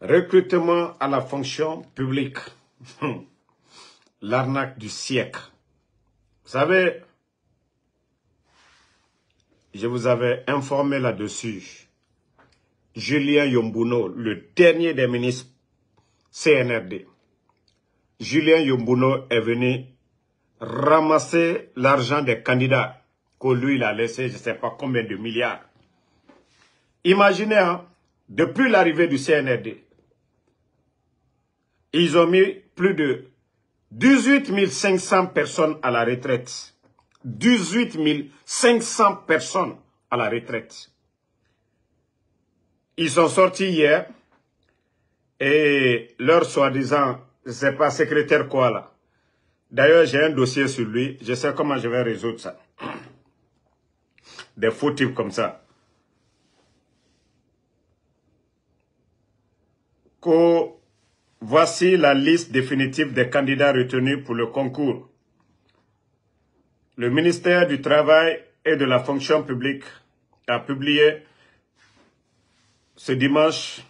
Recrutement à la fonction publique. L'arnaque du siècle. Vous savez, je vous avais informé là-dessus. Julien Yombuno, le dernier des ministres CNRD. Julien Yombuno est venu ramasser l'argent des candidats que lui il a laissé, je ne sais pas combien de milliards. Imaginez, hein, depuis l'arrivée du CNRD, ils ont mis plus de 18 500 personnes à la retraite. 18 500 personnes à la retraite. Ils sont sortis hier et leur soi-disant, sais pas secrétaire quoi là. D'ailleurs, j'ai un dossier sur lui. Je sais comment je vais résoudre ça. Des faux types comme ça. Qu'au Voici la liste définitive des candidats retenus pour le concours. Le ministère du Travail et de la Fonction publique a publié ce dimanche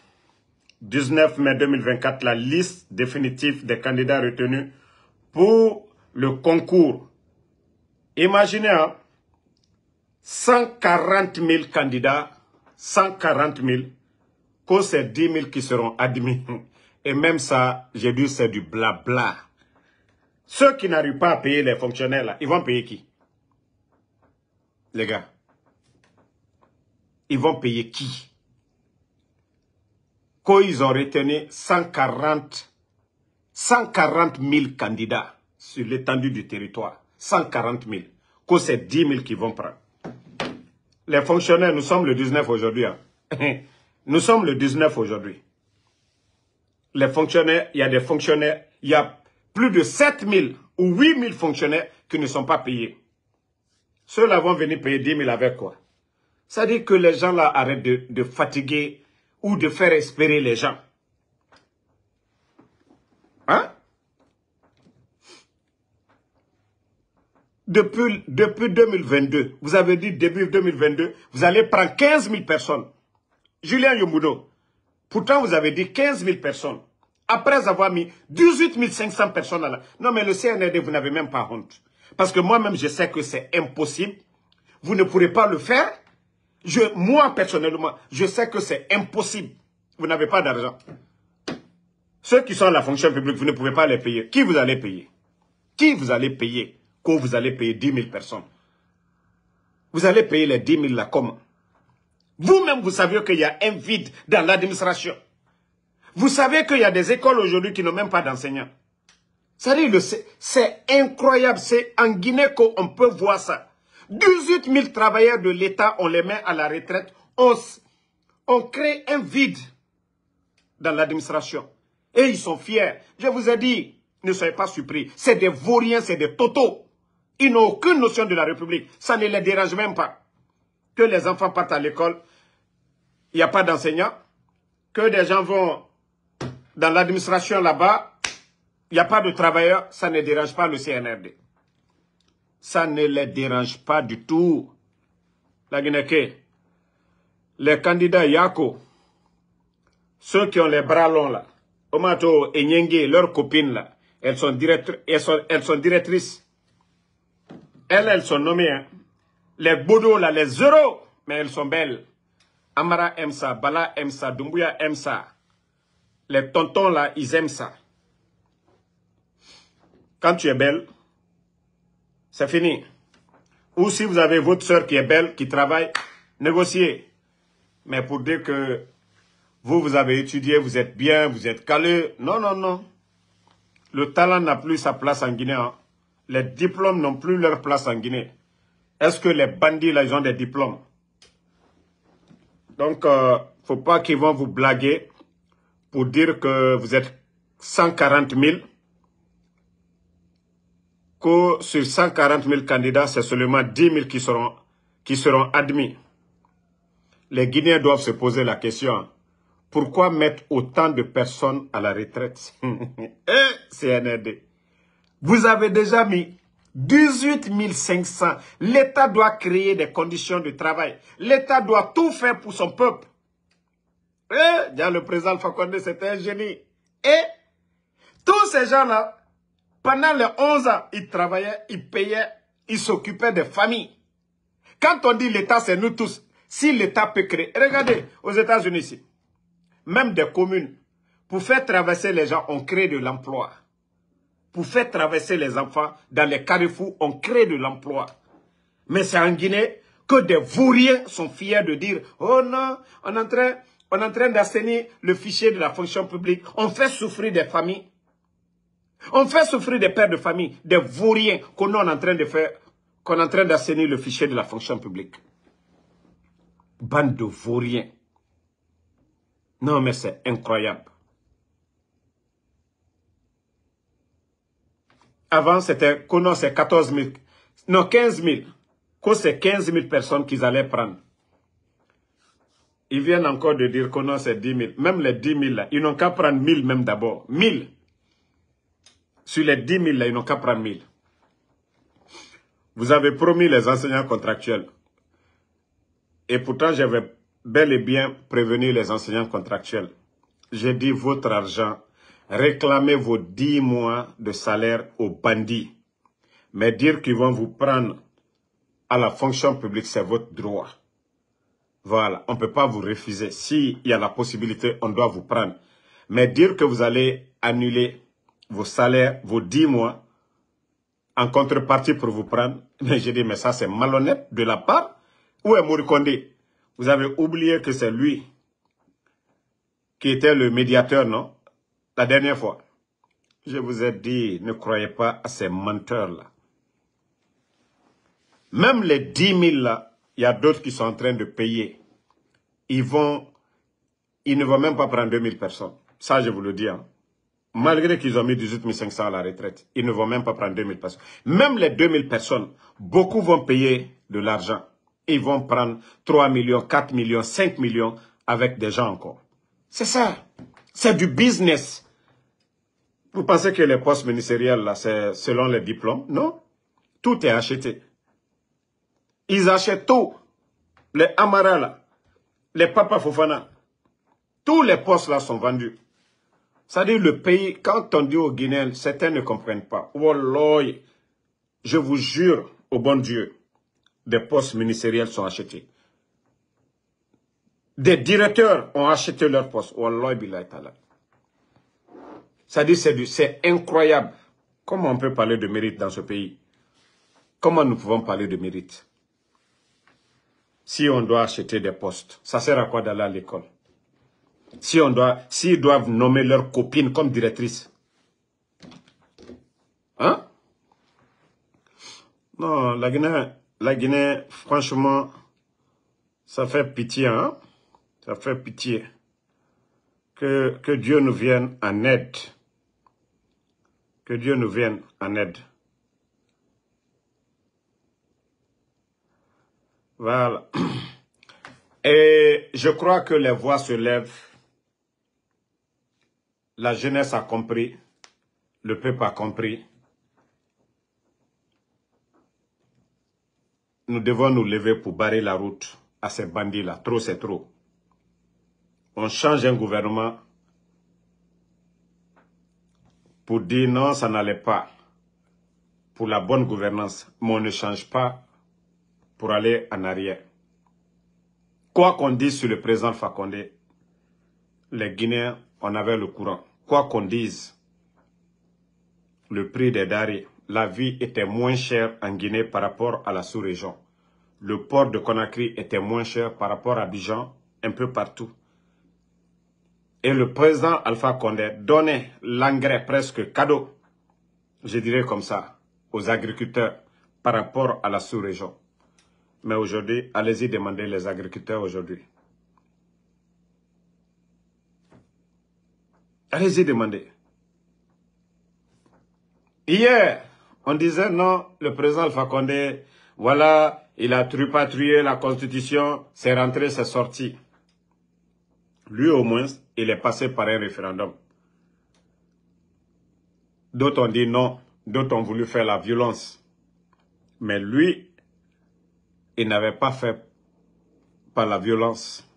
19 mai 2024 la liste définitive des candidats retenus pour le concours. Imaginez, 140 hein, 000 candidats, 140 000, que ces 10 000 qui seront admis. Et même ça, j'ai dit, c'est du blabla. Ceux qui n'arrivent pas à payer les fonctionnaires, ils vont payer qui Les gars. Ils vont payer qui Quand ils ont retenu 140, 140 000 candidats sur l'étendue du territoire, 140 000, Quand c'est 10 000 qui vont prendre. Les fonctionnaires, nous sommes le 19 aujourd'hui. Hein. nous sommes le 19 aujourd'hui les fonctionnaires, il y a des fonctionnaires, il y a plus de 7 000 ou 8 000 fonctionnaires qui ne sont pas payés. Ceux-là vont venir payer 10 000 avec quoi Ça dit que les gens-là arrêtent de, fatiguer ou de faire espérer les gens. Hein Depuis, depuis, 2022, vous avez dit début 2022, vous allez prendre 15 000 personnes. Julien Yomudo. pourtant vous avez dit 15 000 personnes après avoir mis 18 500 personnes à la... Non, mais le CNRD, vous n'avez même pas honte. Parce que moi-même, je sais que c'est impossible. Vous ne pourrez pas le faire. Je, moi, personnellement, je sais que c'est impossible. Vous n'avez pas d'argent. Ceux qui sont à la fonction publique, vous ne pouvez pas les payer. Qui vous allez payer Qui vous allez payer Quand vous allez payer 10 000 personnes Vous allez payer les 10 000 là comment Vous-même, vous savez qu'il y a un vide dans l'administration. Vous savez qu'il y a des écoles aujourd'hui qui n'ont même pas d'enseignants. cest c'est incroyable. C'est en Guinée qu'on peut voir ça. 18 000 travailleurs de l'État, on les met à la retraite. On, crée un vide dans l'administration. Et ils sont fiers. Je vous ai dit, ne soyez pas surpris. C'est des vauriens, c'est des totaux. Ils n'ont aucune notion de la République. Ça ne les dérange même pas. Que les enfants partent à l'école, il n'y a pas d'enseignants. Que des gens vont dans l'administration là-bas, il n'y a pas de travailleurs, ça ne dérange pas le CNRD. Ça ne les dérange pas du tout. La Guinée, les candidats Yako, ceux qui ont les bras longs là, Omato et Nyenge, leurs copines là, elles sont, elles sont, directrices. Elles, elles sont nommées. Hein. Les Bodo là, les euros, mais elles sont belles. Amara aime ça, Bala aime ça, Dumbuya aime ça. Les tontons, là, ils aiment ça. Quand tu es belle, c'est fini. Ou si vous avez votre soeur qui est belle, qui travaille, négociez. Mais pour dire que vous, vous avez étudié, vous êtes bien, vous êtes calé. Non, non, non. Le talent n'a plus sa place en Guinée. Hein. Les diplômes n'ont plus leur place en Guinée. Est-ce que les bandits, là, ils ont des diplômes Donc, ne euh, faut pas qu'ils vont vous blaguer pour dire que vous êtes 140 000, que sur 140 000 candidats, c'est seulement 10 000 qui seront, qui seront admis. Les Guinéens doivent se poser la question, pourquoi mettre autant de personnes à la retraite eh, CNRD, vous avez déjà mis 18 500. L'État doit créer des conditions de travail. L'État doit tout faire pour son peuple. Eh, le président Fakonde c'était un génie. Et tous ces gens-là, pendant les 11 ans, ils travaillaient, ils payaient, ils s'occupaient des familles. Quand on dit l'État, c'est nous tous. Si l'État peut créer, regardez, aux États-Unis même des communes, pour faire traverser les gens, on crée de l'emploi. Pour faire traverser les enfants dans les carrefours, on crée de l'emploi. Mais c'est en Guinée que des vauriens sont fiers de dire « Oh non, on est en train on est en train d'assainir le fichier de la fonction publique. On fait souffrir des familles. On fait souffrir des pères de famille, des vauriens qu'on est en train de faire, qu'on est en train d'assainir le fichier de la fonction publique. Bande de vauriens. Non, mais c'est incroyable. Avant, c'était, c'est 14 000. Non, 15 000. Qu'on c'est 15 000 personnes qu'ils allaient prendre. Ils viennent encore de dire qu'on a ces 10 000. Même les 10 000, ils n'ont qu'à prendre 1000 même d'abord. 1000. Sur les 10 000, ils n'ont qu'à prendre 1000. Vous avez promis les enseignants contractuels. Et pourtant, j'avais bel et bien prévenu les enseignants contractuels. J'ai dit votre argent, réclamez vos 10 mois de salaire aux bandits. Mais dire qu'ils vont vous prendre à la fonction publique, c'est votre droit. Voilà, on ne peut pas vous refuser. S'il y a la possibilité, on doit vous prendre. Mais dire que vous allez annuler vos salaires, vos 10 mois, en contrepartie pour vous prendre, mais j'ai dit, mais ça c'est malhonnête de la part. Où est Mourikondé Vous avez oublié que c'est lui qui était le médiateur, non La dernière fois. Je vous ai dit, ne croyez pas à ces menteurs-là. Même les 10 000 là, il y a d'autres qui sont en train de payer ils vont, ils ne vont même pas prendre 2000 personnes. Ça, je vous le dis. Hein. Malgré qu'ils ont mis 18 500 à la retraite, ils ne vont même pas prendre 2000 personnes. Même les 2000 personnes, beaucoup vont payer de l'argent. Ils vont prendre 3 millions, 4 millions, 5 millions avec des gens encore. C'est ça. C'est du business. Vous pensez que les postes ministériels, là, c'est selon les diplômes Non. Tout est acheté. Ils achètent tout. Les Amara, là, les papas Fofana, tous les postes là sont vendus. C'est-à-dire le pays, quand on dit au Guinéens, certains ne comprennent pas. Wallah, je vous jure, au bon Dieu, des postes ministériels sont achetés. Des directeurs ont acheté leurs postes. Wallah, c'est incroyable. Comment on peut parler de mérite dans ce pays Comment nous pouvons parler de mérite si on doit acheter des postes, ça sert à quoi d'aller à l'école Si on doit, s'ils doivent nommer leur copine comme directrice, hein Non, la Guinée, la Guinée, franchement, ça fait pitié, hein Ça fait pitié. Que, que Dieu nous vienne en aide. Que Dieu nous vienne en aide. Voilà. Et je crois que les voix se lèvent. La jeunesse a compris. Le peuple a compris. Nous devons nous lever pour barrer la route à ces bandits-là. Trop, c'est trop. On change un gouvernement pour dire non, ça n'allait pas. Pour la bonne gouvernance. Mais on ne change pas pour aller en arrière. Quoi qu'on dise sur le président Fakonde, les Guinéens, en avaient le courant. Quoi qu'on dise, le prix des Daris, la vie était moins chère en Guinée par rapport à la sous-région. Le port de Conakry était moins cher par rapport à Dijon, un peu partout. Et le président Alpha Condé donnait l'engrais presque cadeau, je dirais comme ça, aux agriculteurs par rapport à la sous-région. Mais aujourd'hui, allez-y demander les agriculteurs aujourd'hui. Allez-y demander. Hier, on disait non, le président Alpha Condé, voilà, il a trupatrié la constitution, c'est rentré, c'est sorti. Lui au moins, il est passé par un référendum. D'autres ont dit non, d'autres ont voulu faire la violence. Mais lui, et n'avait pas fait par la violence.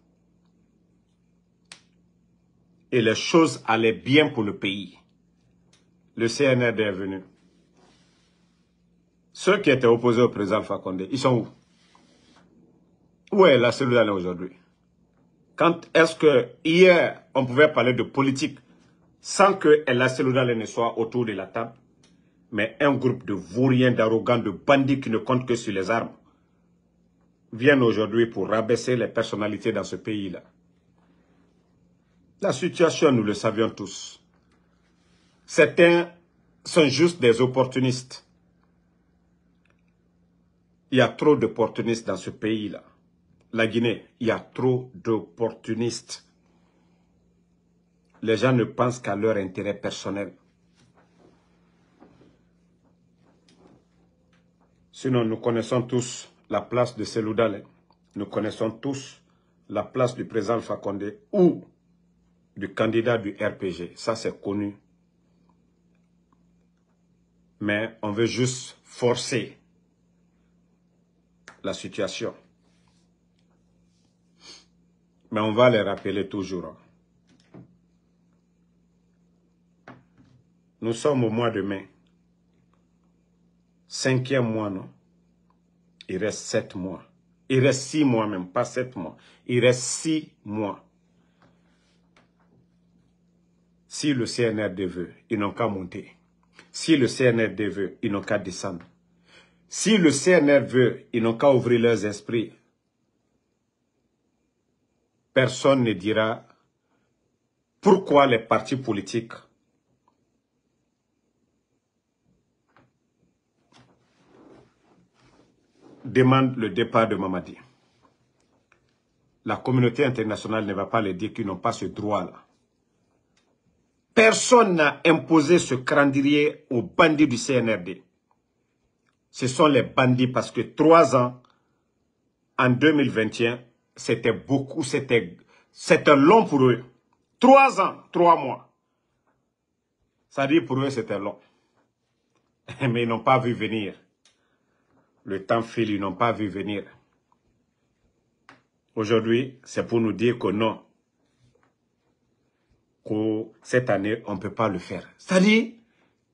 Et les choses allaient bien pour le pays. Le CNRD est venu. Ceux qui étaient opposés au président Fakonde, ils sont où Où est la solidarité aujourd'hui Quand est-ce que hier, on pouvait parler de politique sans que la cellule ne soit autour de la table mais un groupe de vauriens, d'arrogants, de bandits qui ne comptent que sur les armes viennent aujourd'hui pour rabaisser les personnalités dans ce pays-là. La situation, nous le savions tous. Certains sont juste des opportunistes. Il y a trop d'opportunistes dans ce pays-là. La Guinée, il y a trop d'opportunistes. Les gens ne pensent qu'à leur intérêt personnel. Sinon, nous connaissons tous la place de Selou Nous connaissons tous la place du président Fakonde ou du candidat du RPG. Ça, c'est connu. Mais on veut juste forcer la situation. Mais on va les rappeler toujours. Hein. Nous sommes au mois de mai. Cinquième mois, non il reste sept mois. Il reste six mois même, pas sept mois. Il reste six mois. Si le CNRD veut, ils n'ont qu'à monter. Si le CNRD veut, ils n'ont qu'à descendre. Si le CNR veut, ils n'ont qu'à ouvrir leurs esprits. Personne ne dira pourquoi les partis politiques Demande le départ de Mamadi. La communauté internationale ne va pas les dire qu'ils n'ont pas ce droit-là. Personne n'a imposé ce crandirier aux bandits du CNRD. Ce sont les bandits parce que trois ans, en 2021, c'était beaucoup, c'était long pour eux. Trois ans, trois mois. Ça dit pour eux, c'était long. Mais ils n'ont pas vu venir. Le temps file, ils n'ont pas vu venir. Aujourd'hui, c'est pour nous dire que non. Que cette année, on ne peut pas le faire. C'est-à-dire,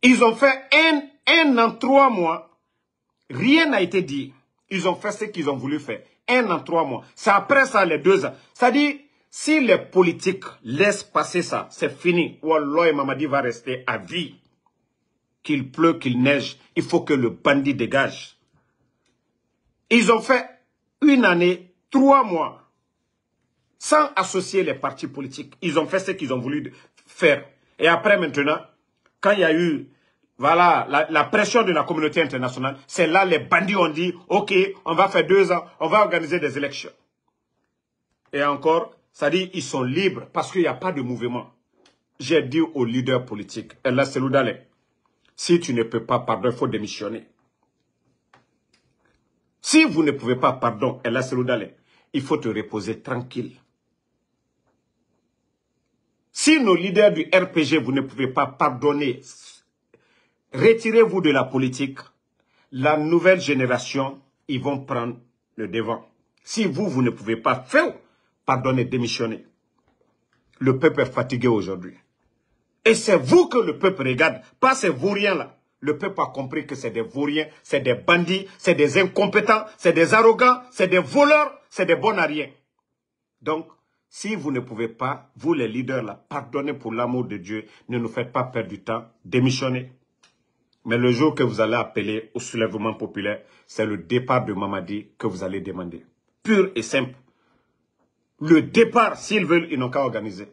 ils ont fait un, un an, trois mois. Rien n'a été dit. Ils ont fait ce qu'ils ont voulu faire. Un an, trois mois. C'est après ça, les deux ans. C'est-à-dire, si les politiques laissent passer ça, c'est fini. Wallah et Mamadi va rester à vie. Qu'il pleut, qu'il neige, il faut que le bandit dégage. Ils ont fait une année, trois mois, sans associer les partis politiques. Ils ont fait ce qu'ils ont voulu faire. Et après maintenant, quand il y a eu la, pression de la communauté internationale, c'est là les bandits ont dit, ok, on va faire deux ans, on va organiser des élections. Et encore, ça dit, ils sont libres parce qu'il n'y a pas de mouvement. J'ai dit aux leaders politiques, Ella si tu ne peux pas, pardon, il faut démissionner. Si vous ne pouvez pas, pardon, il faut te reposer tranquille. Si nos leaders du RPG, vous ne pouvez pas pardonner, retirez-vous de la politique. La nouvelle génération, ils vont prendre le devant. Si vous, vous ne pouvez pas faire, pardonner, démissionner, Le peuple est fatigué aujourd'hui. Et c'est vous que le peuple regarde, pas ces rien là le peuple a compris que c'est des vauriens, c'est des bandits, c'est des incompétents, c'est des arrogants, c'est des voleurs, c'est des bonariens. Donc, si vous ne pouvez pas, vous les leaders la pardonnez pour l'amour de Dieu, ne nous faites pas perdre du temps, démissionnez. Mais le jour que vous allez appeler au soulèvement populaire, c'est le départ de Mamadi que vous allez demander. Pur et simple. Le départ, s'ils veulent, ils n'ont qu'à organiser.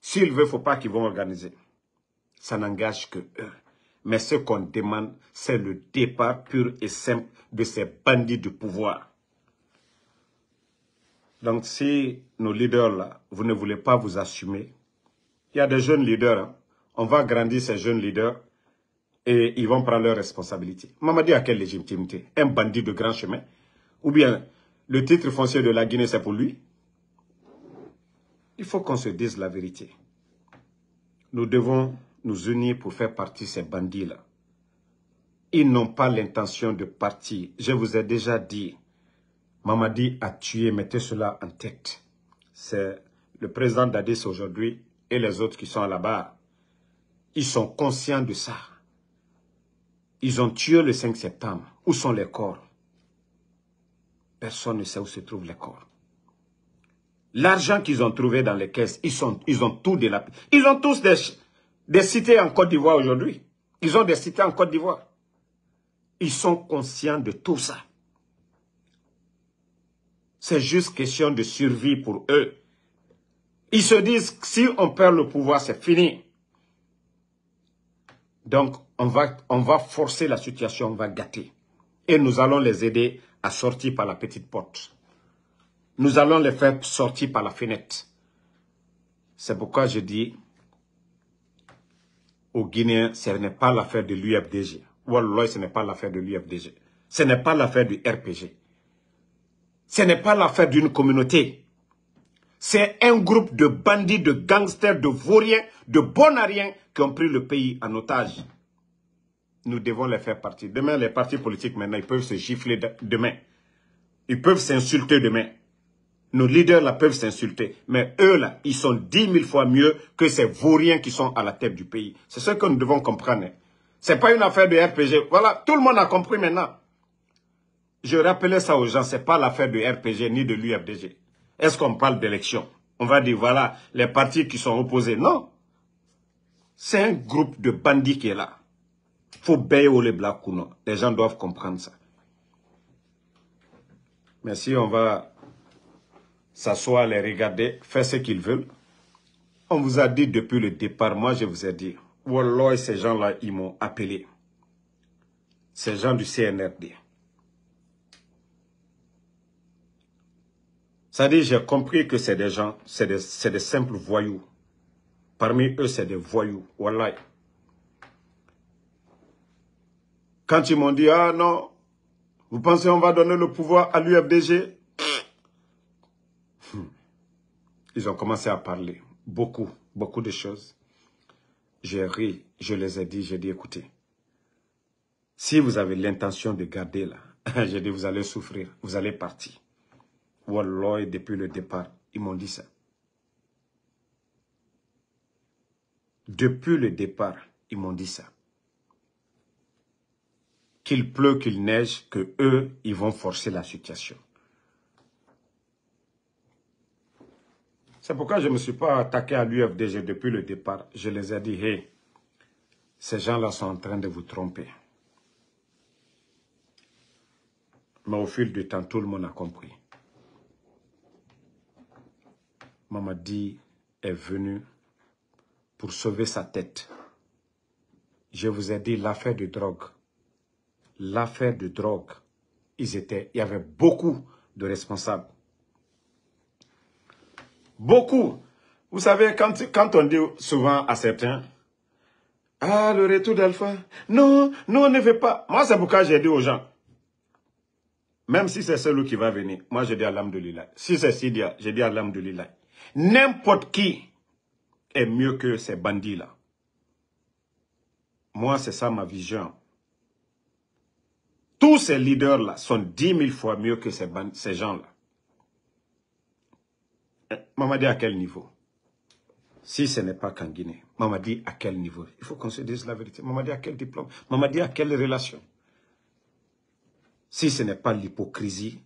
S'ils veulent, il ne faut pas qu'ils vont organiser. Ça n'engage que eux. Mais ce qu'on demande, c'est le départ pur et simple de ces bandits du pouvoir. Donc si nos leaders-là, vous ne voulez pas vous assumer, il y a des jeunes leaders, hein. on va grandir ces jeunes leaders et ils vont prendre leurs responsabilités. Mamadi a quelle légitimité Un bandit de grand chemin Ou bien le titre foncier de la Guinée, c'est pour lui Il faut qu'on se dise la vérité. Nous devons nous unir pour faire partie de ces bandits-là. Ils n'ont pas l'intention de partir. Je vous ai déjà dit, Mamadi a tué, mettez cela en tête. C'est le président d'Adis aujourd'hui et les autres qui sont là-bas. Ils sont conscients de ça. Ils ont tué le 5 septembre. Où sont les corps Personne ne sait où se trouvent les corps. L'argent qu'ils ont trouvé dans les caisses, ils, sont, ils ont tout de la... Ils ont tous des, des cités en Côte d'Ivoire aujourd'hui. Ils ont des cités en Côte d'Ivoire. Ils sont conscients de tout ça. C'est juste question de survie pour eux. Ils se disent que si on perd le pouvoir, c'est fini. Donc, on va, on va forcer la situation, on va gâter. Et nous allons les aider à sortir par la petite porte. Nous allons les faire sortir par la fenêtre. C'est pourquoi je dis, au Guinéen, ce n'est pas l'affaire de l'UFDG. Wallah, ce n'est pas l'affaire de l'UFDG. Ce n'est pas l'affaire du RPG. Ce n'est pas l'affaire d'une communauté. C'est un groupe de bandits, de gangsters, de vauriens, de bonariens qui ont pris le pays en otage. Nous devons les faire partir. Demain, les partis politiques, maintenant, ils peuvent se gifler demain. Ils peuvent s'insulter demain. Nos leaders là peuvent s'insulter, mais eux là, ils sont dix mille fois mieux que ces vauriens qui sont à la tête du pays. C'est ce que nous devons comprendre. C'est pas une affaire de RPG. Voilà, tout le monde a compris maintenant. Je rappelais ça aux gens, c'est pas l'affaire de RPG ni de l'UFDG. Est-ce qu'on parle d'élection On va dire, voilà, les partis qui sont opposés. Non. C'est un groupe de bandits qui est là. faut bailler les blacks ou non. Les gens doivent comprendre ça. Mais si on va s'asseoir, les regarder, faire ce qu'ils veulent. On vous a dit depuis le départ, moi je vous ai dit, Wallah, ces gens-là, ils m'ont appelé. Ces gens du CNRD. Ça dit, j'ai compris que c'est des gens, c'est des, simples voyous. Parmi eux, c'est des voyous. Wallah. Quand ils m'ont dit, ah non, vous pensez qu'on va donner le pouvoir à l'UFDG Ils ont commencé à parler. Beaucoup, beaucoup de choses. J'ai ri, je les ai dit, j'ai dit, écoutez, si vous avez l'intention de garder là, j'ai dit, vous allez souffrir, vous allez partir. Wallah, depuis le départ, ils m'ont dit ça. Depuis le départ, ils m'ont dit ça. Qu'il pleut, qu'il neige, que eux, ils vont forcer la situation. C'est pourquoi je ne me suis pas attaqué à l'UFDG depuis le départ. Je les ai dit, hé, ces gens-là sont en train de vous tromper. Mais au fil du temps, tout le monde a compris. Mamadi est venu pour sauver sa tête. Je vous ai dit l'affaire de drogue. L'affaire de drogue, ils étaient, il y avait beaucoup de responsables. Beaucoup. Vous savez, quand, on dit souvent à certains, ah, le retour d'Alpha. Non, non, on ne veut pas. Moi, c'est pourquoi j'ai dit aux gens, même si c'est celui qui va venir, moi, je dis à l'âme de l'Ila. Si c'est Sidia, je dis à l'âme de l'Ila. N'importe qui est mieux que ces bandits-là. Moi, c'est ça ma vision. Tous ces leaders-là sont dix mille fois mieux que ces, ces gens-là. Mamadi à quel niveau Si ce n'est pas qu'en Guinée, Mamadi à quel niveau Il faut qu'on se dise la vérité. Mamadi à quel diplôme Mamadi à quelle relation Si ce n'est pas l'hypocrisie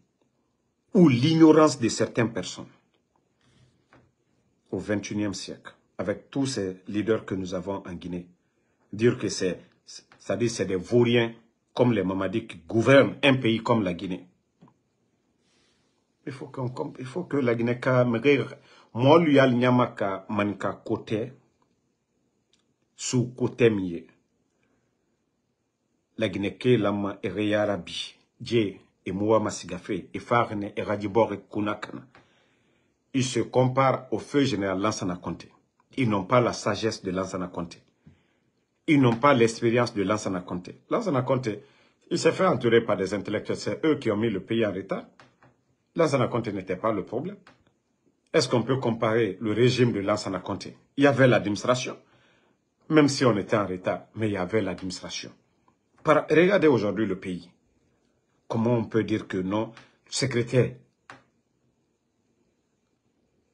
ou l'ignorance de certaines personnes au XXIe siècle, avec tous ces leaders que nous avons en Guinée, dire que c'est, des vauriens comme les Mamadi qui gouvernent un pays comme la Guinée il faut, qu'on il faut que la Guinée ka mege moolu ye ali ɲama ka ka kotɛ su kotɛ min la Guinée ke lama ere yarabi je e masigafe e farne e rajibore ils se comparent au feu général Lansana Conté. Ils n'ont pas la sagesse de Lansana Conté. Ils n'ont pas l'expérience de Lansana Conté. Lansana Conté, il s'est fait entourer par des intellectuels. C'est eux qui ont mis le pays en retard. Lansana Conte n'était pas le problème. Est-ce qu'on peut comparer le régime de Lansana Conte Il y avait l'administration, même si on était en retard, mais il y avait l'administration. Regardez aujourd'hui le pays. Comment on peut dire que non, secrétaire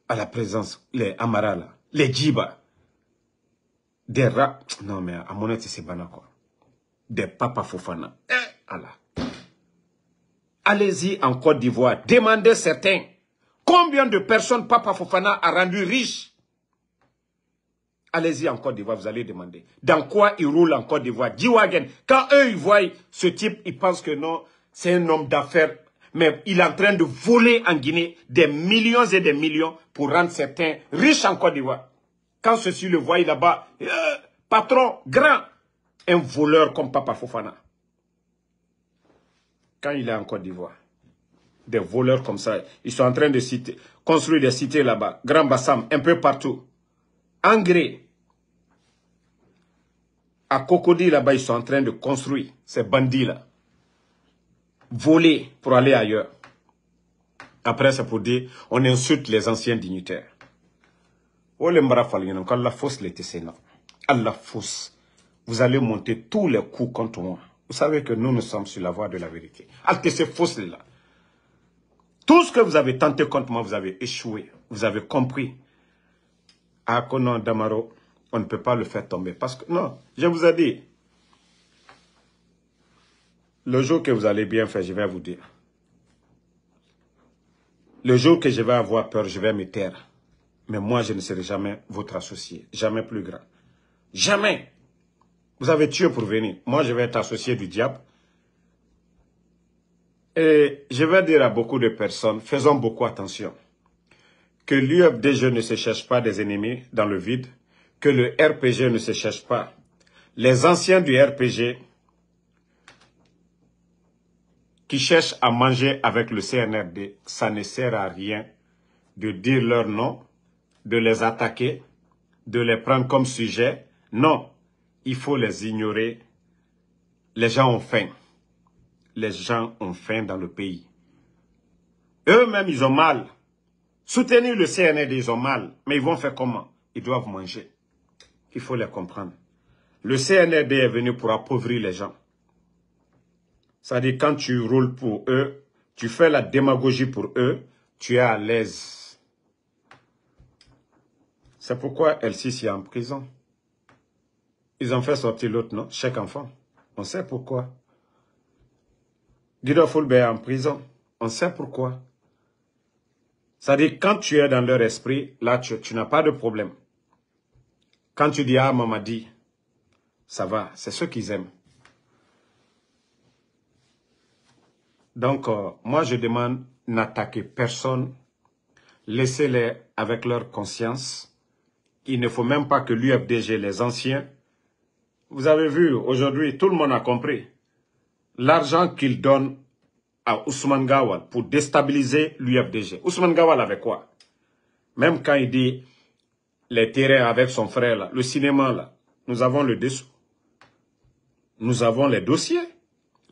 à la présence, les Amarala, les Djiba, des rats, non mais à mon avis c'est banal des papas Fofana, eh, Allah. Allez-y en Côte d'Ivoire, demandez certains. Combien de personnes Papa Fofana a rendu riches Allez-y en Côte d'Ivoire, vous allez demander. Dans quoi il roule en Côte d'Ivoire Wagen. quand eux, ils voient ce type, ils pensent que non, c'est un homme d'affaires. Mais il est en train de voler en Guinée des millions et des millions pour rendre certains riches en Côte d'Ivoire. Quand ceux-ci le voient là-bas, euh, patron grand, un voleur comme Papa Fofana quand il est en Côte d'Ivoire. Des voleurs comme ça, ils sont en train de construire des cités là-bas, Grand Bassam, un peu partout. Engrais. À Cocody, là-bas, ils sont en train de construire ces bandits-là. Voler pour aller ailleurs. Après, c'est pour dire, on insulte les anciens dignitaires. Oh, Allah Vous allez monter tous les coups contre moi vous savez que nous, nous sommes sur la voie de la vérité. Alors que c'est là. Tout ce que vous avez tenté contre moi, vous avez échoué. Vous avez compris. À ah, Conan Damaro, on ne peut pas le faire tomber. Parce que, non, je vous ai dit, le jour que vous allez bien faire, je vais vous dire. Le jour que je vais avoir peur, je vais me taire. Mais moi, je ne serai jamais votre associé. Jamais plus grand. Jamais. Vous avez tué pour venir. Moi, je vais être associé du diable. Et je vais dire à beaucoup de personnes, faisons beaucoup attention, que l'UFDG ne se cherche pas des ennemis dans le vide, que le RPG ne se cherche pas. Les anciens du RPG qui cherchent à manger avec le CNRD, ça ne sert à rien de dire leur nom, de les attaquer, de les prendre comme sujet. Non, il faut les ignorer. Les gens ont faim. Les gens ont faim dans le pays. Eux-mêmes, ils ont mal. Soutenir le CNRD, ils ont mal. Mais ils vont faire comment Ils doivent manger. Il faut les comprendre. Le CNRD est venu pour appauvrir les gens. C'est-à-dire, quand tu roules pour eux, tu fais la démagogie pour eux, tu es à l'aise. C'est pourquoi elle est en prison. Ils ont fait sortir l'autre, non Chaque enfant. On sait pourquoi. Guido Fulbe est en prison. On sait pourquoi. Ça dit quand tu es dans leur esprit, là, tu, n'as pas de problème. Quand tu dis, ah, maman dit, ça va, c'est ce qu'ils aiment. Donc, euh, moi, je demande, n'attaquer personne. Laissez-les avec leur conscience. Il ne faut même pas que l'UFDG, les anciens, vous avez vu, aujourd'hui, tout le monde a compris. L'argent qu'il donne à Ousmane Gawal pour déstabiliser l'UFDG. Ousmane Gawal avait quoi Même quand il dit les terrains avec son frère, là, le cinéma, là, nous avons le dessous. Nous avons les dossiers.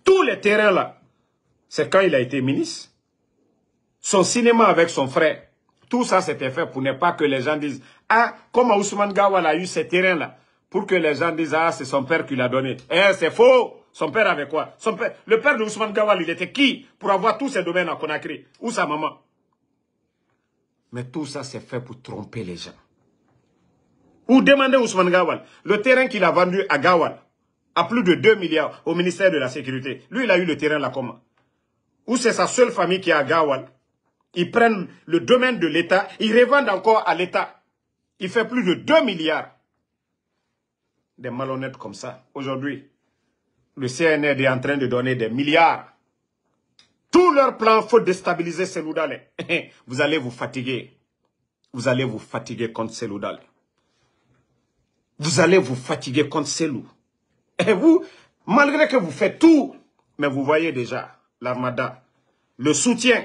Tous les terrains, là, c'est quand il a été ministre. Son cinéma avec son frère. Tout ça, c'était fait pour ne pas que les gens disent « Ah, comment Ousmane Gawal a eu ces terrains-là » pour que les gens disent « Ah, c'est son père qui l'a donné. » Eh, c'est faux Son père avait quoi son père, Le père de Ousmane Gawal, il était qui pour avoir tous ces domaines à Conakry Ou sa maman Mais tout ça, c'est fait pour tromper les gens. Ou demandez Ousmane Gawal, le terrain qu'il a vendu à Gawal, à plus de 2 milliards au ministère de la Sécurité. Lui, il a eu le terrain là comment Ou c'est sa seule famille qui est à Gawal ils prennent le domaine de l'État, ils revendent encore à l'État. Il fait plus de 2 milliards des malhonnêtes comme ça. Aujourd'hui, le CNR est en train de donner des milliards. Tout leur plan, faut déstabiliser Seloudale. Vous allez vous fatiguer. Vous allez vous fatiguer contre Seloudale. Vous allez vous fatiguer contre Selou. Et vous, malgré que vous faites tout, mais vous voyez déjà l'armada, le soutien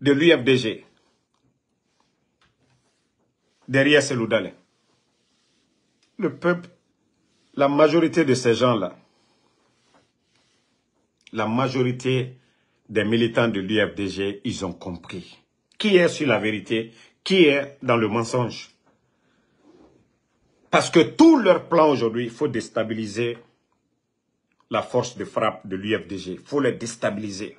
de l'UFDG derrière Seloudale le peuple, la majorité de ces gens-là, la majorité des militants de l'UFDG, ils ont compris. Qui est sur la vérité Qui est dans le mensonge Parce que tout leur plan aujourd'hui, il faut déstabiliser la force de frappe de l'UFDG. Il faut les déstabiliser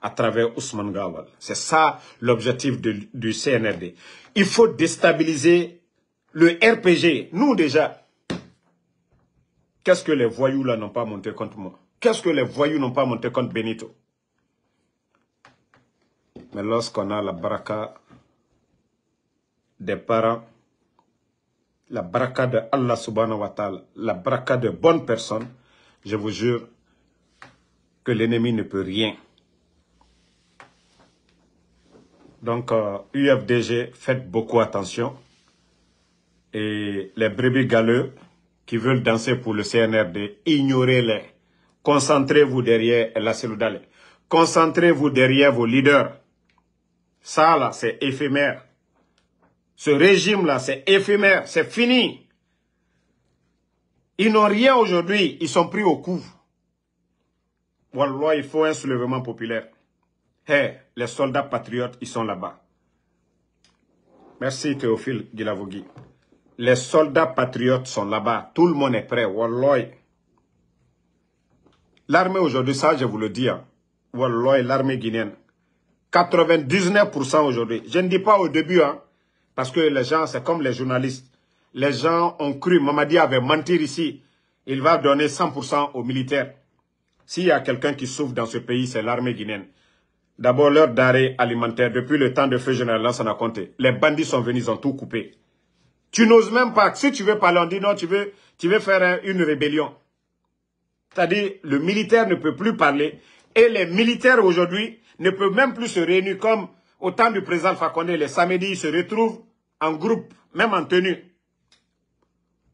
à travers Ousmane Gawal. C'est ça l'objectif du CNRD. Il faut déstabiliser le RPG, nous déjà, qu'est-ce que les voyous là n'ont pas monté contre moi Qu'est-ce que les voyous n'ont pas monté contre Benito Mais lorsqu'on a la braca des parents, la braca de Allah subhanahu wa ta'ala, la braca de bonnes personnes, je vous jure que l'ennemi ne peut rien. Donc, UFDG, euh, faites beaucoup attention et les brebis galeux qui veulent danser pour le CNRD, ignorez-les. Concentrez-vous derrière la Concentrez-vous derrière vos leaders. Ça, là, c'est éphémère. Ce régime-là, c'est éphémère, c'est fini. Ils n'ont rien aujourd'hui, ils sont pris au couvre. Wallah, il faut un soulèvement populaire. Eh, les soldats patriotes, ils sont là-bas. Merci Théophile Guilavogui. Les soldats patriotes sont là-bas. Tout le monde est prêt. Walloy. L'armée aujourd'hui, ça je vous le dis. Hein. l'armée guinéenne. 99% aujourd'hui. Je ne dis pas au début, hein, parce que les gens, c'est comme les journalistes. Les gens ont cru, Mamadi avait menti ici. Il va donner 100% aux militaires. S'il y a quelqu'un qui souffre dans ce pays, c'est l'armée guinéenne. D'abord, leur d'arrêt alimentaire, depuis le temps de feu général n'a compté. les bandits sont venus, ils ont tout coupé. Tu n'oses même pas. Si tu veux parler, on dit non, tu veux, tu veux faire une rébellion. C'est-à-dire, le militaire ne peut plus parler. Et les militaires aujourd'hui ne peuvent même plus se réunir comme au temps du président Fakonde. Les samedis, ils se retrouvent en groupe, même en tenue.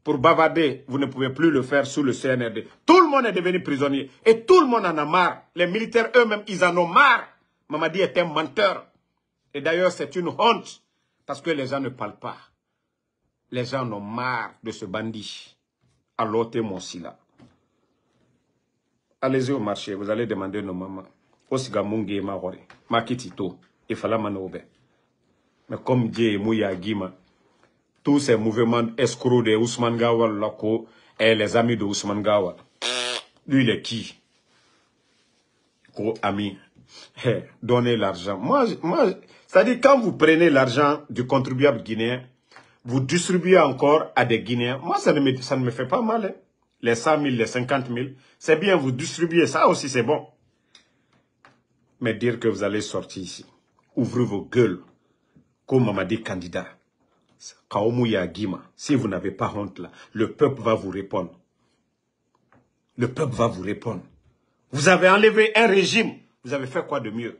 Pour bavarder, vous ne pouvez plus le faire sous le CNRD. Tout le monde est devenu prisonnier. Et tout le monde en a marre. Les militaires eux-mêmes, ils en ont marre. Mamadi est un menteur. Et d'ailleurs, c'est une honte. Parce que les gens ne parlent pas. Les gens ont marre de ce bandit. l'autre mon sila. Allez-y au marché, vous allez demander nos mamans. Osiga mungi maori, Makitito. Il fallait Mais comme Dieu mouya gima, tous ces mouvements escrocs de Ousmane Gawal et les amis de Ousmane Gawal. Lui, il est qui ami. Eh, donnez l'argent. Moi, moi, c'est-à-dire quand vous prenez l'argent du contribuable guinéen, vous distribuez encore à des Guinéens. Moi, ça ne me, fait pas mal. Hein. Les 100 000, les 50 000, c'est bien, vous distribuez. Ça aussi, c'est bon. Mais dire que vous allez sortir ici, ouvrez vos gueules, comme dit, candidat. dit Guima, si vous n'avez pas honte là, le peuple va vous répondre. Le peuple va vous répondre. Vous avez enlevé un régime. Vous avez fait quoi de mieux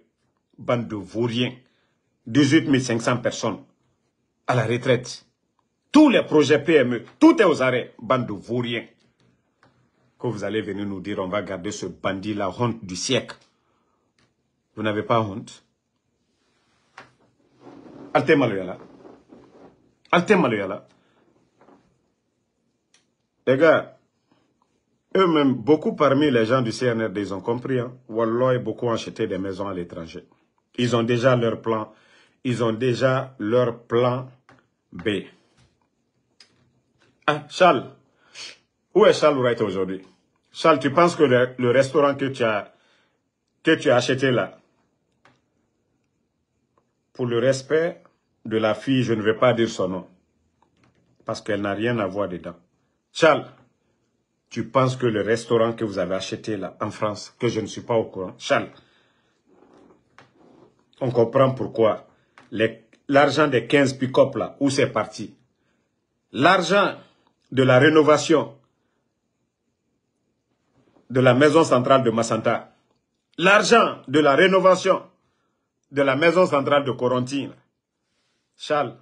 Bande de vauriens. 18 500 personnes à la retraite. Tous les projets PME, tout est aux arrêts. Bande de vauriens. Que vous allez venir nous dire, on va garder ce bandit la honte du siècle. Vous n'avez pas honte Alte Maloyala. Alte Maloyala. Les gars, eux-mêmes, beaucoup parmi les gens du CNRD, ils ont compris. Hein? beaucoup ont acheté des maisons à l'étranger. Ils ont déjà leur plan. Ils ont déjà leur plan B. Ah, Charles, où est Charles Wright aujourd'hui Charles, tu penses que le, restaurant que tu, as, que tu as acheté là, pour le respect de la fille, je ne vais pas dire son nom, parce qu'elle n'a rien à voir dedans. Charles, tu penses que le restaurant que vous avez acheté là, en France, que je ne suis pas au courant, Charles, on comprend pourquoi l'argent des 15 pick-up là, où c'est parti L'argent de la rénovation de la maison centrale de Massanta, l'argent de la rénovation de la maison centrale de Corentine. Charles,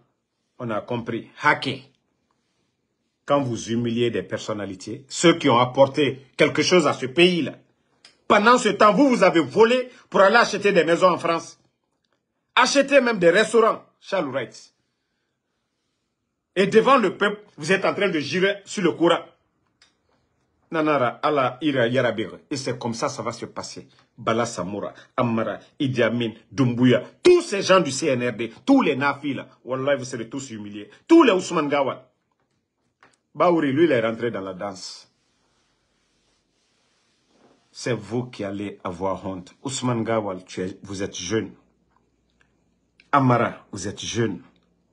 on a compris. Hacker. Quand vous humiliez des personnalités, ceux qui ont apporté quelque chose à ce pays-là, pendant ce temps, vous, vous avez volé pour aller acheter des maisons en France. Acheter même des restaurants, Charles Wright. Et devant le peuple, vous êtes en train de jurer sur le Coran. Nanara, Allah, Ira, Yarabir. Et c'est comme ça, ça va se passer. Bala Samoura, Amara, Idi Amin, Dumbuya, tous ces gens du CNRD, tous les Nafis là, Wallah, vous serez tous humiliés. Tous les Ousmane Gawal. Baouri, lui, il est rentré dans la danse. C'est vous qui allez avoir honte. Ousmane Gawal, vous êtes jeune. Amara, vous êtes jeune.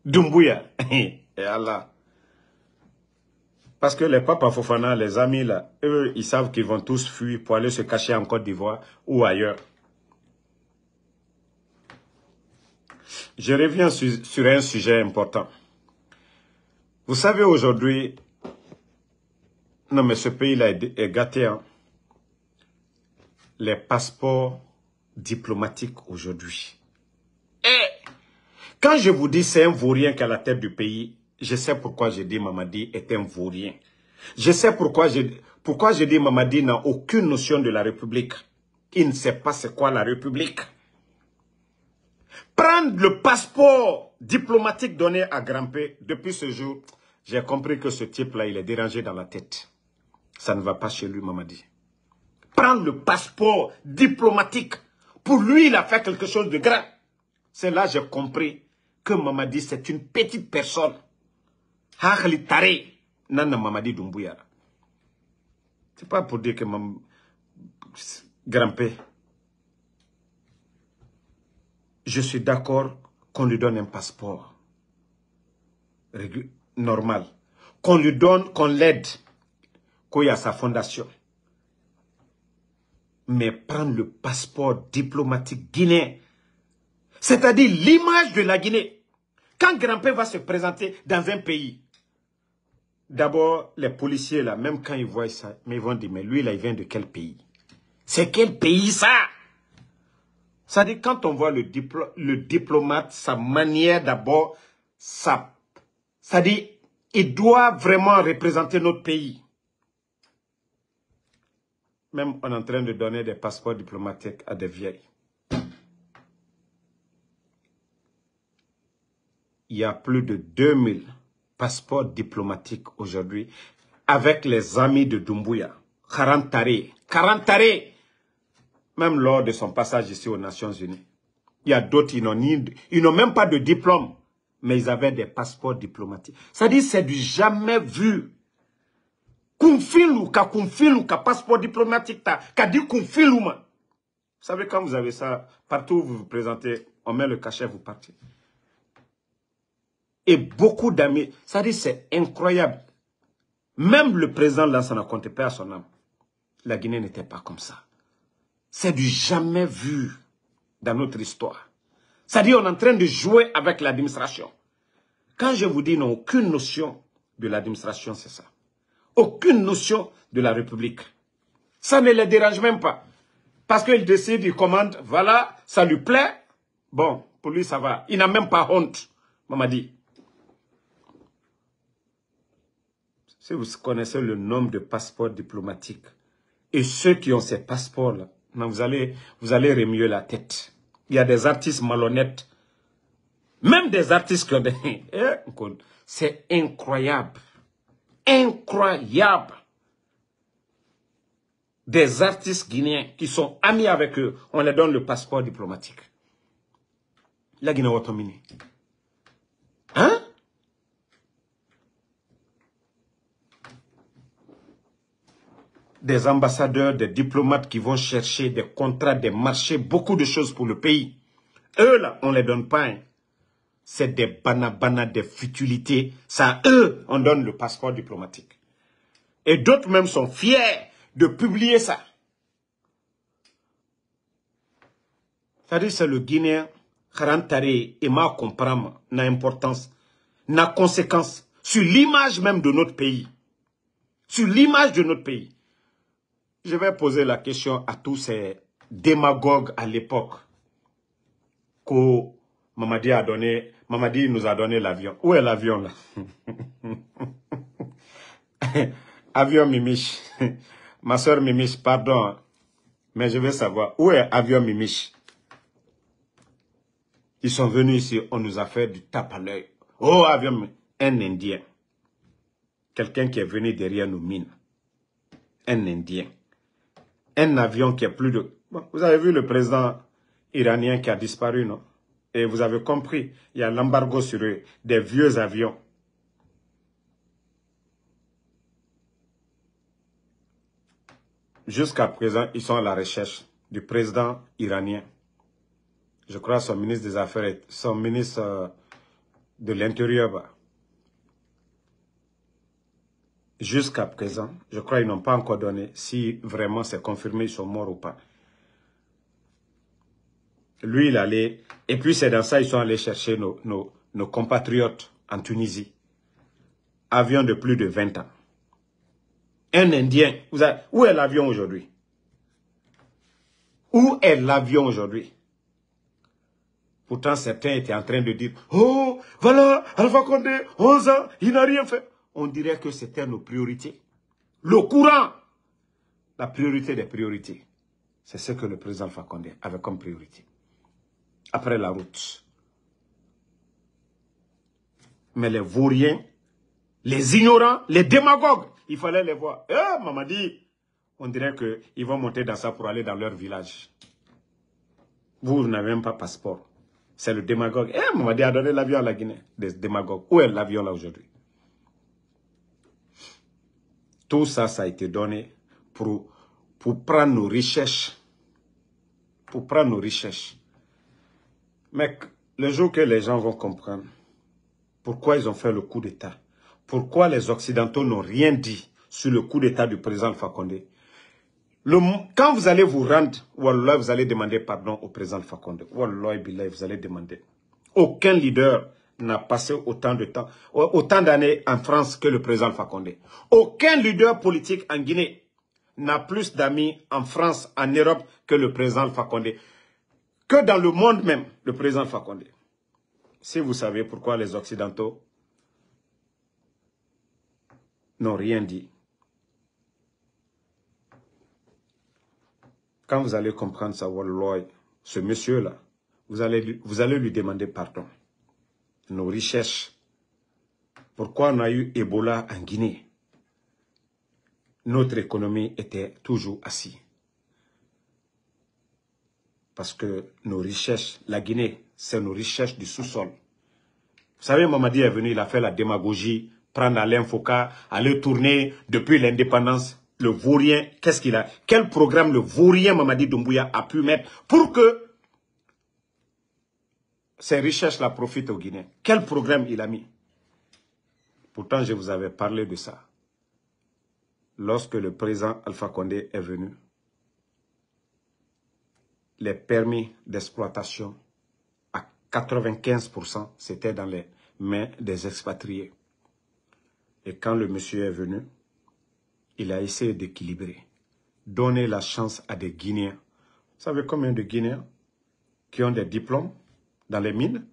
Dumbuya, Parce que les papas Fofana, les amis là, eux, ils savent qu'ils vont tous fuir pour aller se cacher en Côte d'Ivoire ou ailleurs. Je reviens sur, un sujet important. Vous savez aujourd'hui, non mais ce pays-là est, gâté. Hein. Les passeports diplomatiques aujourd'hui. Et eh! quand je vous dis c'est un vaurien qui a la tête du pays, je sais pourquoi j'ai dit Mamadi est un vaurien. Je sais pourquoi j'ai pourquoi je dis Mamadi n'a aucune notion de la République. Il ne sait pas c'est quoi la République. Prendre le passeport diplomatique donné à Grampé, depuis ce jour, j'ai compris que ce type-là, il est dérangé dans la tête. Ça ne va pas chez lui, Mamadi. Prendre le passeport diplomatique, pour lui, il a fait quelque chose de grave. C'est là que j'ai compris que Mamadi, c'est une petite personne. Taré, Mamadi C'est pas pour dire que mam... Je suis d'accord qu'on lui donne un passeport normal. Qu'on lui donne, qu'on l'aide, qu'il y a sa fondation. Mais prendre le passeport diplomatique guinéen, c'est-à-dire l'image de la Guinée. Quand grand-père va se présenter dans un pays, D'abord, les policiers, là, même quand ils voient ça, mais ils vont dire, mais lui, là, il vient de quel pays C'est quel pays, ça Ça dit, quand on voit le, le diplomate, sa manière d'abord, ça, ça dit, il doit vraiment représenter notre pays. Même on est en train de donner des passeports diplomatiques à des vieilles. Il y a plus de 2000 passeport diplomatique aujourd'hui avec les amis de Doumbouya, 40 Karantare, même lors de son passage ici aux Nations Unies. Il y a d'autres, ils n'ont même pas de diplôme, mais ils avaient des passeports diplomatiques. Ça dit, c'est du jamais vu. ka kunfilu, ka passeport diplomatique, ka dit ma. Vous savez, quand vous avez ça, partout où vous vous présentez, on met le cachet, vous partez et beaucoup d'amis. Ça dit, c'est incroyable. Même le président n'a compté pas à son âme, la Guinée n'était pas comme ça. C'est du jamais vu dans notre histoire. Ça dit, on est en train de jouer avec l'administration. Quand je vous dis, n'ont aucune notion de l'administration, c'est ça. Aucune notion de la République. Ça ne les dérange même pas. Parce qu'il décide, il commande, voilà, ça lui plaît. Bon, pour lui, ça va. Il n'a même pas honte, maman dit. Si vous connaissez le nombre de passeports diplomatiques et ceux qui ont ces passeports-là, vous allez, vous allez remuer la tête. Il y a des artistes malhonnêtes. Même des artistes qui ont des... Eh, c'est incroyable. Incroyable. Des artistes guinéens qui sont amis avec eux, on leur donne le passeport diplomatique. La Guinée Hein des ambassadeurs, des diplomates qui vont chercher des contrats, des marchés, beaucoup de choses pour le pays. Eux, là, on ne les donne pas. Hein. C'est des banabanas, des futilités. Ça, eux, on donne le passeport diplomatique. Et d'autres même sont fiers de publier ça. cest à c'est le Guinéen, Kharantare et Ma n'a importance, n'a conséquence sur l'image même de notre pays. Sur l'image de notre pays je vais poser la question à tous ces démagogues à l'époque que Mamadi a donné, nous a donné l'avion. Où est l'avion là Avion Mimiche. Ma soeur Mimiche, pardon, mais je veux savoir, où est avion Mimiche Ils sont venus ici, on nous a fait du tape à l'œil. Oh, avion, un Indien. Quelqu'un qui est venu derrière nos mines. Un Indien un avion qui est plus de... vous avez vu le président iranien qui a disparu, non Et vous avez compris, il y a l'embargo sur eux, des vieux avions. Jusqu'à présent, ils sont à la recherche du président iranien. Je crois son ministre des Affaires, son ministre euh, de l'Intérieur, bah, jusqu'à présent, je crois qu'ils n'ont pas encore donné si vraiment c'est confirmé, ils sont morts ou pas. Lui, il allait... Et puis, c'est dans ça ils sont allés chercher nos, nos, compatriotes en Tunisie. Avion de plus de 20 ans. Un Indien. Vous avez, où est l'avion aujourd'hui Où est l'avion aujourd'hui Pourtant, certains étaient en train de dire « Oh, voilà, Alpha Condé, 11 ans, il n'a rien fait. » on dirait que c'était nos priorités. Le courant, la priorité des priorités, c'est ce que le président Fakonde avait comme priorité. Après la route. Mais les vauriens, les ignorants, les démagogues, il fallait les voir. Eh, dit, on dirait qu'ils vont monter dans ça pour aller dans leur village. Vous, n'avez même pas passeport. C'est le démagogue. Eh, dit, a donné l'avion à la Guinée. Des démagogues. Où est l'avion là aujourd'hui tout ça, ça a été donné pour, pour prendre nos recherches. Pour prendre nos recherches. Mais le jour que les gens vont comprendre pourquoi ils ont fait le coup d'État, pourquoi les Occidentaux n'ont rien dit sur le coup d'État du président Fakonde, le, quand vous allez vous rendre, vous allez demander pardon au président Fakonde. vous allez demander. Aucun leader n'a passé autant de temps, autant d'années en France que le président Fakonde Aucun leader politique en Guinée n'a plus d'amis en France, en Europe que le président Fakonde Que dans le monde même, le président Fakonde Si vous savez pourquoi les Occidentaux n'ont rien dit. Quand vous allez comprendre ça, ce monsieur-là, vous allez, vous allez lui demander pardon nos recherches. Pourquoi on a eu Ebola en Guinée Notre économie était toujours assise. Parce que nos recherches, la Guinée, c'est nos recherches du sous-sol. Vous savez, Mamadi est venu, il a fait la démagogie, prendre Alain Foucault, aller tourner depuis l'indépendance le vaurien, qu'est-ce qu'il a Quel programme le vaurien Mamadi Doumbouya a pu mettre pour que ces recherches la profitent aux Guinéens. Quel programme il a mis Pourtant, je vous avais parlé de ça. Lorsque le président Alpha Condé est venu, les permis d'exploitation à 95%, c'était dans les mains des expatriés. Et quand le monsieur est venu, il a essayé d'équilibrer, donner la chance à des Guinéens. Vous savez combien de Guinéens qui ont des diplômes dans les mines.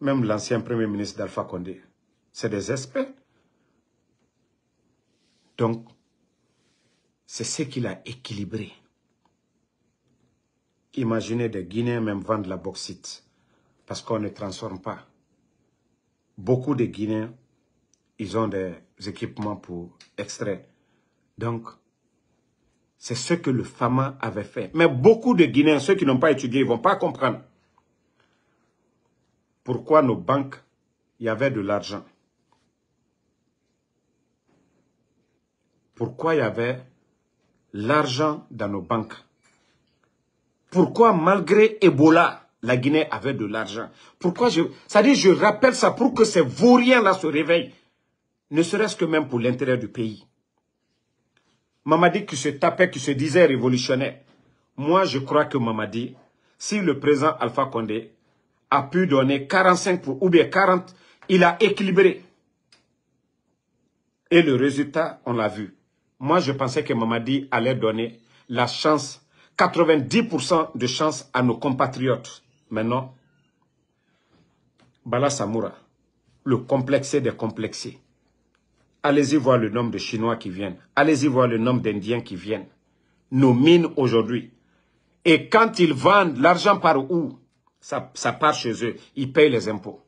Même l'ancien premier ministre d'Alpha Condé, c'est des experts. Donc, c'est ce qu'il a équilibré. Imaginez des Guinéens même vendre la bauxite parce qu'on ne transforme pas. Beaucoup de Guinéens, ils ont des équipements pour extraire. Donc, c'est ce que le FAMA avait fait. Mais beaucoup de Guinéens, ceux qui n'ont pas étudié, ne vont pas comprendre pourquoi nos banques, y avait de l'argent. Pourquoi il y avait l'argent dans nos banques. Pourquoi malgré Ebola, la Guinée avait de l'argent. Pourquoi je... Ça dit, je rappelle ça pour que ces vauriens-là se réveillent. Ne serait-ce que même pour l'intérêt du pays. Mamadi qui se tapait, qui se disait révolutionnaire. Moi, je crois que Mamadi, si le président Alpha Condé a pu donner 45 pour, ou bien 40, il a équilibré. Et le résultat, on l'a vu. Moi, je pensais que Mamadi allait donner la chance, 90% de chance à nos compatriotes. Maintenant, Bala Samoura, le complexé des complexés. Allez-y voir le nombre de Chinois qui viennent. Allez-y voir le nombre d'Indiens qui viennent. Nos mines aujourd'hui. Et quand ils vendent l'argent par où ça, ça part chez eux. Ils payent les impôts.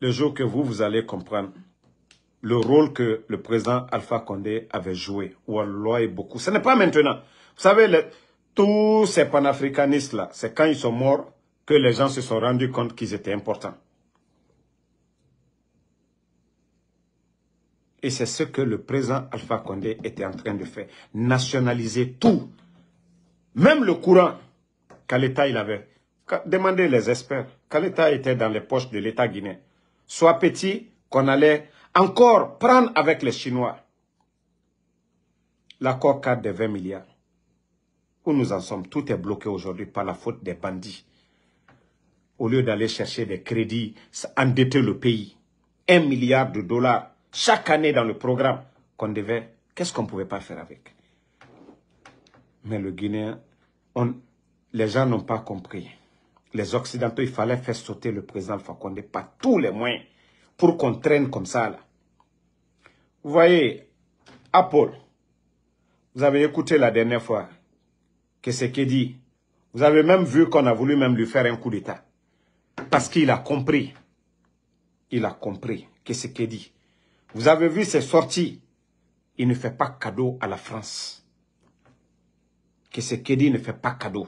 Le jour que vous, vous allez comprendre le rôle que le président Alpha Condé avait joué. Wallah et beaucoup. Ce n'est pas maintenant. Vous savez, tous ces panafricanistes-là, c'est quand ils sont morts que les gens se sont rendus compte qu'ils étaient importants. Et c'est ce que le président Alpha Condé était en train de faire. Nationaliser tout. Même le courant. Quel état il avait Demandez les experts. Quel état était dans les poches de l'État guinéen Soit petit qu'on allait encore prendre avec les Chinois l'accord cadre de 20 milliards. Où nous en sommes Tout est bloqué aujourd'hui par la faute des bandits. Au lieu d'aller chercher des crédits, endetter le pays. Un milliard de dollars chaque année dans le programme qu'on devait. Qu'est-ce qu'on ne pouvait pas faire avec Mais le Guinéen, on, les gens n'ont pas compris. Les Occidentaux, il fallait faire sauter le président Fakonde. Pas par tous les moyens pour qu'on traîne comme ça. Là. Vous voyez, Apple, vous avez écouté la dernière fois que c'est qu'il dit. Vous avez même vu qu'on a voulu même lui faire un coup d'État. Parce qu'il a compris. Il a compris que ce qu'il dit. Vous avez vu ses sorties. Il ne fait pas cadeau à la France. Que ce qu'il dit ne fait pas cadeau.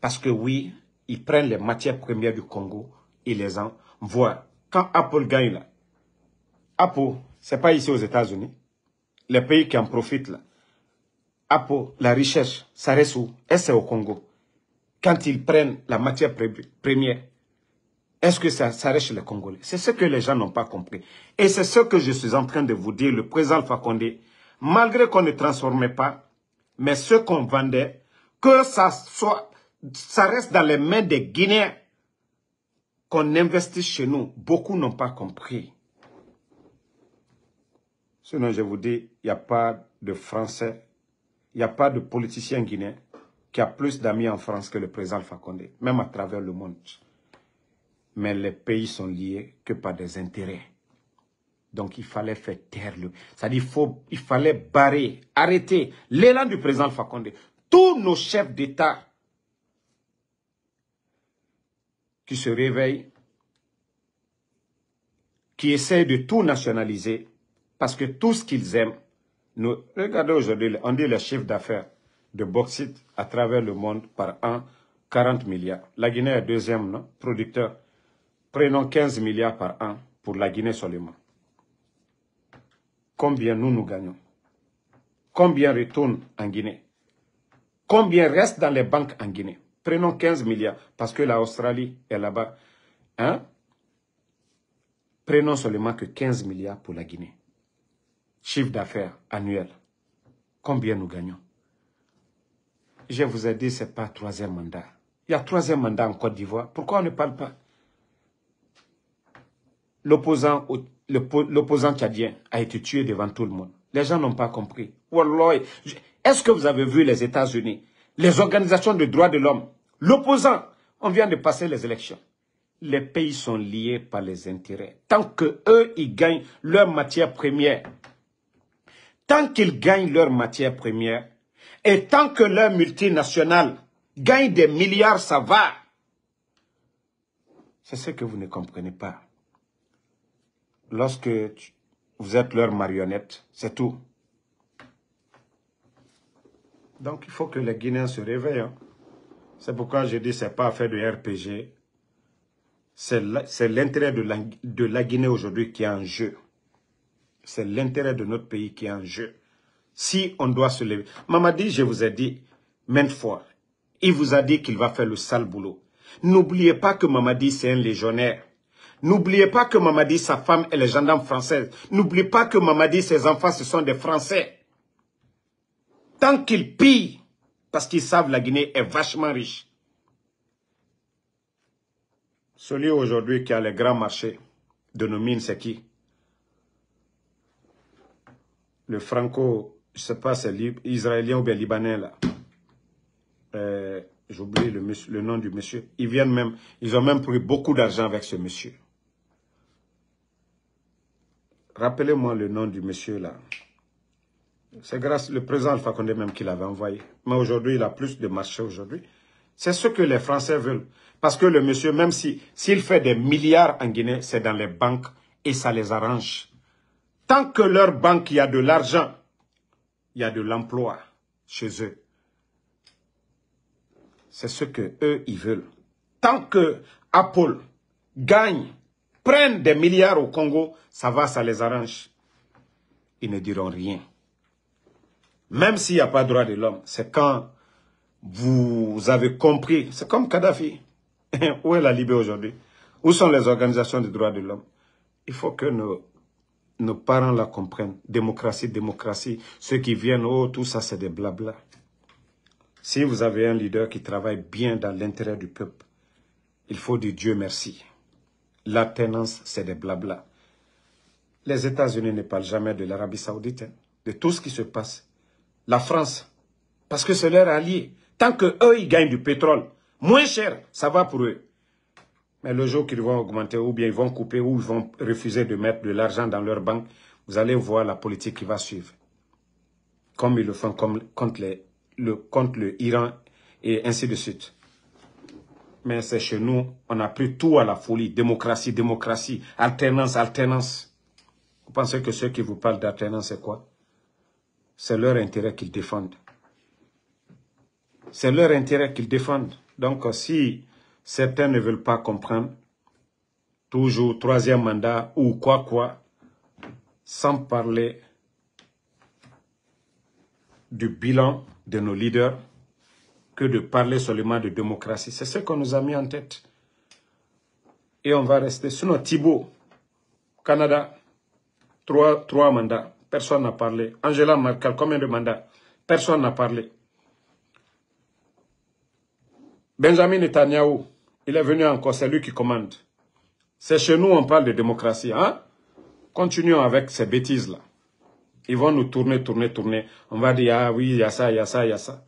Parce que oui, ils prennent les matières premières du Congo et les envoient. Quand Apple gagne là, Apple, c'est pas ici aux États-Unis. Les pays qui en profitent là. Apple, la recherche, ça reste où Et c'est au Congo. Quand ils prennent la matière première, est-ce que ça, ça reste chez les Congolais C'est ce que les gens n'ont pas compris. Et c'est ce que je suis en train de vous dire, le président Fakonde, malgré qu'on ne transformait pas, mais ce qu'on vendait, que ça soit ça reste dans les mains des Guinéens qu'on investit chez nous. Beaucoup n'ont pas compris. Sinon, je vous dis, il n'y a pas de Français, il n'y a pas de politicien guinéen qui a plus d'amis en France que le président Fakonde, même à travers le monde. Mais les pays sont liés que par des intérêts. Donc il fallait faire taire le... C'est-à-dire il fallait barrer, arrêter l'élan du président Fakonde. Tous nos chefs d'État qui se réveille, qui essayent de tout nationaliser, parce que tout ce qu'ils aiment, nous, regardez aujourd'hui, on dit le chiffre d'affaires de bauxite à travers le monde par an, 40 milliards. La Guinée est deuxième producteur. Prenons 15 milliards par an pour la Guinée seulement. Combien nous, nous gagnons Combien retourne en Guinée Combien reste dans les banques en Guinée Prenons 15 milliards, parce que l'Australie est là-bas. Hein? Prenons seulement que 15 milliards pour la Guinée. Chiffre d'affaires annuel. Combien nous gagnons Je vous ai dit, ce n'est pas troisième mandat. Il y a troisième mandat en Côte d'Ivoire. Pourquoi on ne parle pas L'opposant l'opposant tchadien a été tué devant tout le monde. Les gens n'ont pas compris. Est-ce que vous avez vu les États-Unis les organisations de droits de l'homme, l'opposant. On vient de passer les élections. Les pays sont liés par les intérêts. Tant qu'eux, ils gagnent leur matière première, tant qu'ils gagnent leur matière première, et tant que leur multinationales gagne des milliards, ça va. C'est ce que vous ne comprenez pas. Lorsque vous êtes leur marionnette, c'est tout. Donc il faut que les Guinéens se réveillent. Hein. C'est pourquoi je dit que ce n'est pas affaire de RPG. C'est l'intérêt de la, de la Guinée aujourd'hui qui est en jeu. C'est l'intérêt de notre pays qui est en jeu. Si on doit se lever. Mamadi, je vous ai dit maintes fois, il vous a dit qu'il va faire le sale boulot. N'oubliez pas que Mamadi, c'est un légionnaire. N'oubliez pas que Mamadi, sa femme, est les gendarmes françaises. N'oubliez pas que Mamadi, ses enfants, ce sont des Français tant qu'ils pillent, parce qu'ils savent la Guinée est vachement riche. Celui aujourd'hui qui a les grands marchés de nos mines, c'est qui Le franco, je ne sais pas, c'est israélien ou bien libanais là. Euh, J'oublie le, le nom du monsieur. Ils viennent même, ils ont même pris beaucoup d'argent avec ce monsieur. Rappelez-moi le nom du monsieur là. C'est grâce le président Alpha même qu'il avait envoyé. Mais aujourd'hui, il a plus de marché aujourd'hui. C'est ce que les Français veulent. Parce que le monsieur, même s'il fait des milliards en Guinée, c'est dans les banques et ça les arrange. Tant que leur banque, il y a de l'argent, il y a de l'emploi chez eux. C'est ce qu'eux, eux ils veulent. Tant que Apple gagne, prenne des milliards au Congo, ça va, ça les arrange. Ils ne diront rien. Même s'il n'y a pas droit de l'homme, c'est quand vous avez compris. C'est comme Kadhafi. Où est la Libye aujourd'hui Où sont les organisations des droits de l'homme Il faut que nos, parents la comprennent. Démocratie, démocratie. Ceux qui viennent, oh, tout ça, c'est des blabla. Si vous avez un leader qui travaille bien dans l'intérêt du peuple, il faut dire Dieu merci. La tenance, c'est des blabla. Les États-Unis ne parlent jamais de l'Arabie saoudite, hein, de tout ce qui se passe la France, parce que c'est leur allié. Tant qu'eux, ils gagnent du pétrole, moins cher, ça va pour eux. Mais le jour qu'ils vont augmenter, ou bien ils vont couper, ou ils vont refuser de mettre de l'argent dans leur banque, vous allez voir la politique qui va suivre. Comme ils le font contre, les, le, contre le Iran et ainsi de suite. Mais c'est chez nous, on a pris tout à la folie. Démocratie, démocratie, alternance, alternance. Vous pensez que ceux qui vous parlent d'alternance, c'est quoi c'est leur intérêt qu'ils défendent. C'est leur intérêt qu'ils défendent. Donc si certains ne veulent pas comprendre, toujours troisième mandat ou quoi quoi, sans parler du bilan de nos leaders, que de parler seulement de démocratie. C'est ce qu'on nous a mis en tête. Et on va rester. sur notre Thibault, Canada, trois, trois mandats. Personne n'a parlé. Angela Merkel, combien de mandats Personne n'a parlé. Benjamin Netanyahu, il est venu encore, c'est lui qui commande. C'est chez nous on parle de démocratie. Hein? Continuons avec ces bêtises-là. Ils vont nous tourner, tourner, tourner. On va dire, ah oui, il y a ça, il y a ça, il y a ça.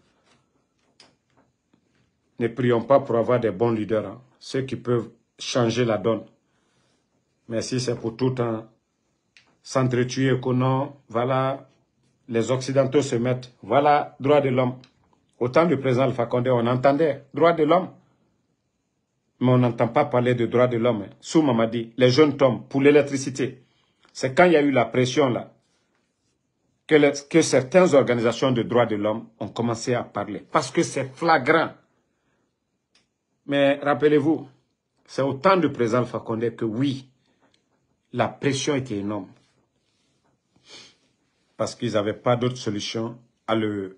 Ne prions pas pour avoir des bons leaders, hein. ceux qui peuvent changer la donne. Merci, c'est pour tout un s'entretuer que non, voilà, les Occidentaux se mettent, voilà, droit de l'homme. Au temps du président Alpha on entendait droit de l'homme. Mais on n'entend pas parler de droit de l'homme. Sous Mamadi, les jeunes tombent pour l'électricité. C'est quand il y a eu la pression là que, certaines organisations de droit de l'homme ont commencé à parler. Parce que c'est flagrant. Mais rappelez-vous, c'est autant temps du président Alpha que oui, la pression était énorme parce qu'ils n'avaient pas d'autre solution à le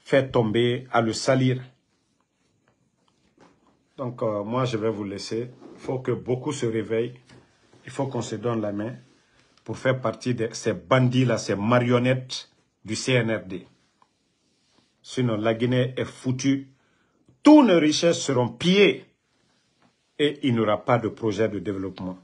faire tomber, à le salir. Donc euh, moi, je vais vous laisser. Il faut que beaucoup se réveillent. Il faut qu'on se donne la main pour faire partie de ces bandits-là, ces marionnettes du CNRD. Sinon, la Guinée est foutue. Tous nos richesses seront pillées et il n'y aura pas de projet de développement.